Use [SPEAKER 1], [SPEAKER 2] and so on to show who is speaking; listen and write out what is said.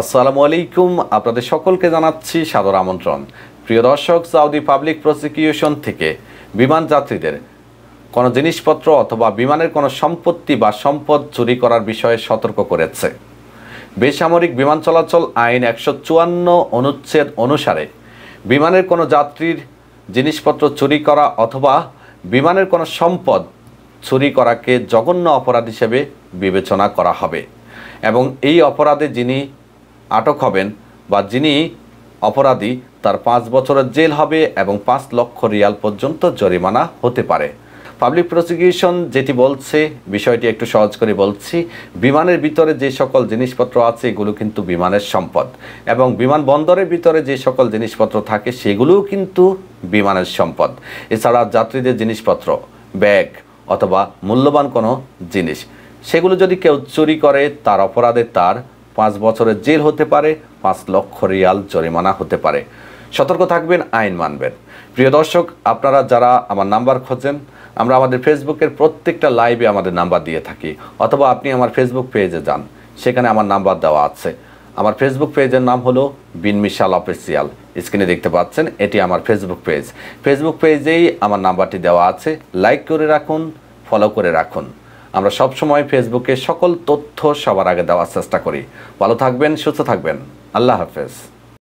[SPEAKER 1] আসসালামু আলাইকুম আপনাদের সকলকে জানাচ্ছি সাদর আমন্ত্রণ প্রিয় দর্শক সাউদি পাবলিক প্রসিকিউশন থেকে বিমান যাত্রীদের কোনো জিনিসপত্র অথবা বিমানের কোনো সম্পত্তি বা সম্পদ চুরি করার বিষয়ে সতর্ক করেছে বেসামরিক বিমান চলাচল আইন একশো চুয়ান্ন অনুচ্ছেদ অনুসারে বিমানের কোনো যাত্রীর জিনিসপত্র চুরি করা অথবা বিমানের কোনো সম্পদ চুরি করাকে জঘন্য অপরাধ হিসেবে বিবেচনা করা হবে এবং এই অপরাধে যিনি আটক হবেন বা যিনি অপরাধী তার পাঁচ বছরের জেল হবে এবং পাঁচ লক্ষ রিয়াল পর্যন্ত জরিমানা হতে পারে পাবলিক প্রসিকিউশন যেটি বলছে বিষয়টি একটু সহজ করে বলছি বিমানের ভিতরে যে সকল জিনিসপত্র আছে এগুলো কিন্তু বিমানের সম্পদ এবং বিমানবন্দরের ভিতরে যে সকল জিনিসপত্র থাকে সেগুলোও কিন্তু বিমানের সম্পদ এছাড়া যাত্রীদের জিনিসপত্র ব্যাগ অথবা মূল্যবান কোনো জিনিস সেগুলো যদি কেউ চুরি করে তার অপরাধে তার পাঁচ বছরের জেল হতে পারে পাঁচ লক্ষ রিয়াল জরিমানা হতে পারে সতর্ক থাকবেন আইন মানবেন প্রিয় দর্শক আপনারা যারা আমার নাম্বার খোঁজেন আমরা আমাদের ফেসবুকের প্রত্যেকটা লাইভে আমাদের নাম্বার দিয়ে থাকি অথবা আপনি আমার ফেসবুক পেজে যান সেখানে আমার নাম্বার দেওয়া আছে আমার ফেসবুক পেজের নাম হলো বিনমিশাল অফিসিয়াল স্ক্রিনে দেখতে পাচ্ছেন এটি আমার ফেসবুক পেজ ফেসবুক পেজেই আমার নাম্বারটি দেওয়া আছে লাইক করে রাখুন ফলো করে রাখুন আমরা সব সময় ফেসবুকে সকল তথ্য সবার আগে দেওয়ার চেষ্টা করি ভালো থাকবেন সুস্থ থাকবেন আল্লাহ হাফেজ